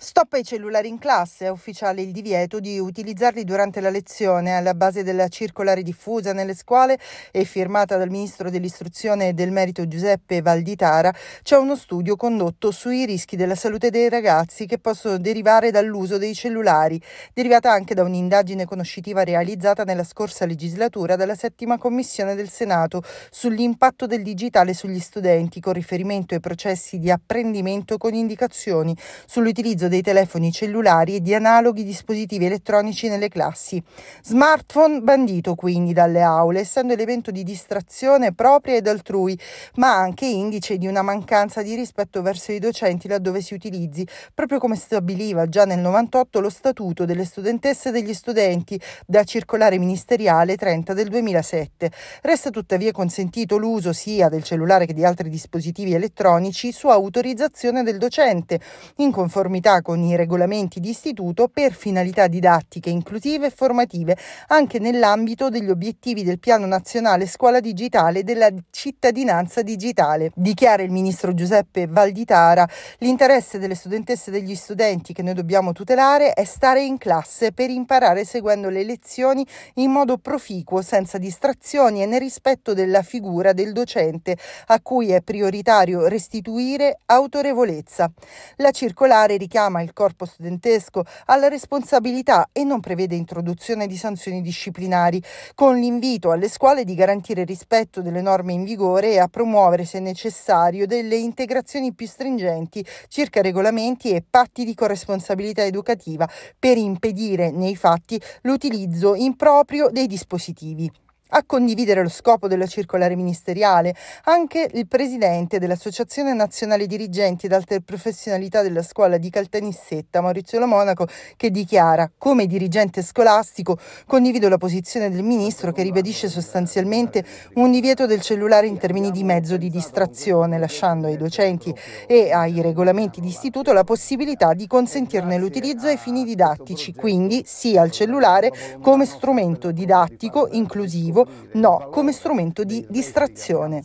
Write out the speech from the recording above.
Stop ai cellulari in classe, è ufficiale il divieto di utilizzarli durante la lezione alla base della circolare diffusa nelle scuole e firmata dal Ministro dell'Istruzione e del Merito Giuseppe Valditara, c'è uno studio condotto sui rischi della salute dei ragazzi che possono derivare dall'uso dei cellulari, derivata anche da un'indagine conoscitiva realizzata nella scorsa legislatura dalla settima commissione del Senato sull'impatto del digitale sugli studenti con riferimento ai processi di apprendimento con indicazioni sull'utilizzo l'utilizzo dei telefoni cellulari e di analoghi dispositivi elettronici nelle classi. Smartphone bandito quindi dalle aule, essendo elemento di distrazione propria ed altrui, ma anche indice di una mancanza di rispetto verso i docenti laddove si utilizzi, proprio come stabiliva già nel 98 lo Statuto delle studentesse e degli studenti da circolare ministeriale 30 del 2007. Resta tuttavia consentito l'uso sia del cellulare che di altri dispositivi elettronici su autorizzazione del docente, in conformità con i regolamenti di istituto per finalità didattiche inclusive e formative anche nell'ambito degli obiettivi del Piano Nazionale Scuola Digitale della cittadinanza digitale. Dichiara il ministro Giuseppe Valditara l'interesse delle studentesse e degli studenti che noi dobbiamo tutelare è stare in classe per imparare seguendo le lezioni in modo proficuo, senza distrazioni e nel rispetto della figura del docente a cui è prioritario restituire autorevolezza. La circolare richiama richiama il corpo studentesco alla responsabilità e non prevede introduzione di sanzioni disciplinari, con l'invito alle scuole di garantire il rispetto delle norme in vigore e a promuovere, se necessario, delle integrazioni più stringenti circa regolamenti e patti di corresponsabilità educativa per impedire nei fatti l'utilizzo improprio dei dispositivi. A condividere lo scopo della circolare ministeriale anche il presidente dell'Associazione Nazionale Dirigenti ed Alte Professionalità della Scuola di Caltanissetta, Maurizio Lomonaco, che dichiara: Come dirigente scolastico condivido la posizione del ministro che ribadisce sostanzialmente un divieto del cellulare in termini di mezzo di distrazione, lasciando ai docenti e ai regolamenti di istituto la possibilità di consentirne l'utilizzo ai fini didattici, quindi sia al cellulare come strumento didattico inclusivo gioco, no, come strumento di distrazione.